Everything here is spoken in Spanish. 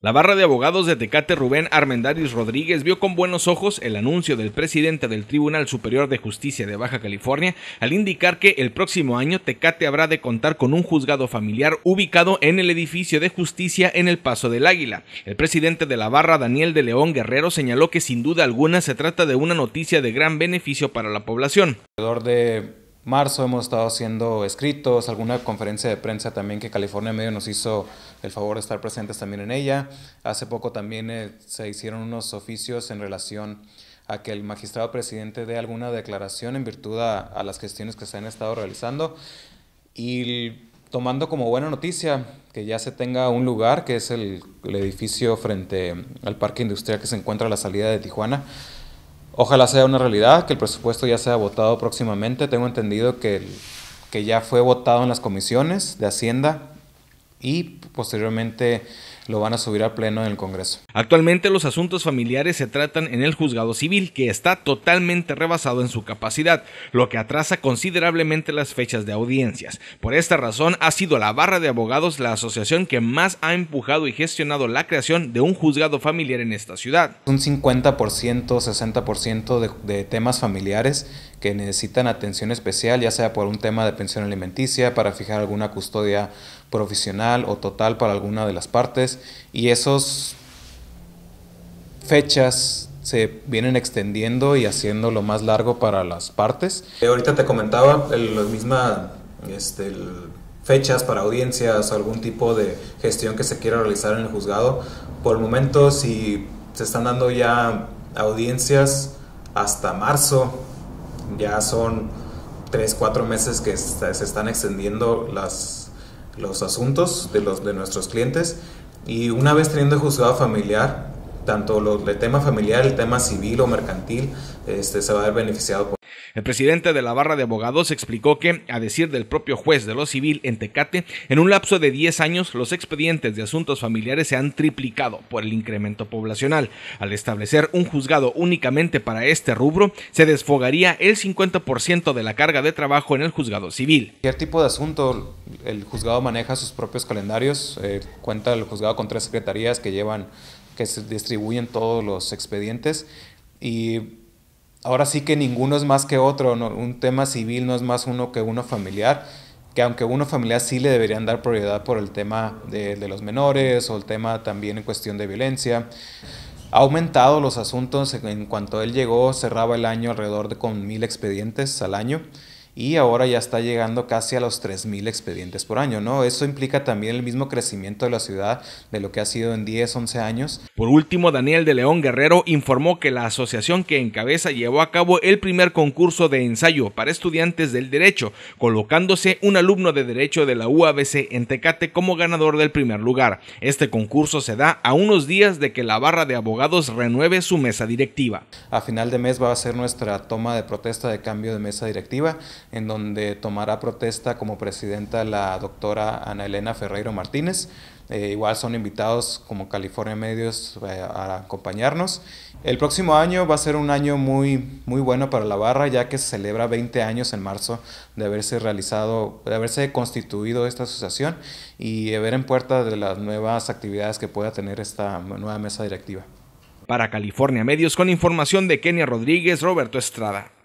La barra de abogados de Tecate Rubén Armendariz Rodríguez vio con buenos ojos el anuncio del presidente del Tribunal Superior de Justicia de Baja California al indicar que el próximo año Tecate habrá de contar con un juzgado familiar ubicado en el edificio de justicia en el Paso del Águila. El presidente de la barra, Daniel de León Guerrero, señaló que sin duda alguna se trata de una noticia de gran beneficio para la población. de marzo hemos estado haciendo escritos, alguna conferencia de prensa también que California Medio nos hizo el favor de estar presentes también en ella. Hace poco también eh, se hicieron unos oficios en relación a que el magistrado presidente dé alguna declaración en virtud a, las gestiones que se han estado realizando. Y tomando como buena noticia que ya se tenga un lugar, que es el, el, edificio frente al parque industrial que se encuentra a la salida de Tijuana, Ojalá sea una realidad, que el presupuesto ya sea votado próximamente. Tengo entendido que, que ya fue votado en las comisiones de Hacienda y posteriormente lo van a subir al Pleno en el Congreso. Actualmente los asuntos familiares se tratan en el juzgado civil, que está totalmente rebasado en su capacidad, lo que atrasa considerablemente las fechas de audiencias. Por esta razón ha sido la barra de abogados la asociación que más ha empujado y gestionado la creación de un juzgado familiar en esta ciudad. Un 50%, 60% de, de temas familiares que necesitan atención especial, ya sea por un tema de pensión alimenticia, para fijar alguna custodia profesional o total para alguna de las partes, y esos fechas se vienen extendiendo y haciendo lo más largo para las partes. Eh, ahorita te comentaba las mismas este, fechas para audiencias, o algún tipo de gestión que se quiera realizar en el juzgado. Por el momento, si se están dando ya audiencias hasta marzo, ya son tres, cuatro meses que se están extendiendo los asuntos de, los, de nuestros clientes y una vez teniendo juzgado familiar, tanto los, el tema familiar, el tema civil o mercantil, este, se va a ver beneficiado por el presidente de la barra de abogados explicó que, a decir del propio juez de lo civil en Tecate, en un lapso de 10 años los expedientes de asuntos familiares se han triplicado por el incremento poblacional. Al establecer un juzgado únicamente para este rubro, se desfogaría el 50% de la carga de trabajo en el juzgado civil. qué tipo de asunto, el juzgado maneja sus propios calendarios, eh, cuenta el juzgado con tres secretarías que llevan, que se distribuyen todos los expedientes y ahora sí que ninguno es más que otro, un tema civil no es más uno que uno familiar, que aunque uno familiar sí le deberían dar prioridad por el tema de, de los menores o el tema también en cuestión de violencia. Ha aumentado los asuntos, en cuanto él llegó cerraba el año alrededor de con mil expedientes al año y ahora ya está llegando casi a los 3.000 expedientes por año, ¿no? Eso implica también el mismo crecimiento de la ciudad de lo que ha sido en 10, 11 años. Por último, Daniel de León Guerrero informó que la asociación que encabeza llevó a cabo el primer concurso de ensayo para estudiantes del derecho, colocándose un alumno de derecho de la UABC en Tecate como ganador del primer lugar. Este concurso se da a unos días de que la barra de abogados renueve su mesa directiva. A final de mes va a ser nuestra toma de protesta de cambio de mesa directiva en donde tomará protesta como presidenta la doctora Ana Elena Ferreiro Martínez. Eh, igual son invitados como California Medios eh, a acompañarnos. El próximo año va a ser un año muy, muy bueno para la barra, ya que se celebra 20 años en marzo de haberse realizado, de haberse constituido esta asociación y de eh, ver en puerta de las nuevas actividades que pueda tener esta nueva mesa directiva. Para California Medios, con información de Kenia Rodríguez, Roberto Estrada.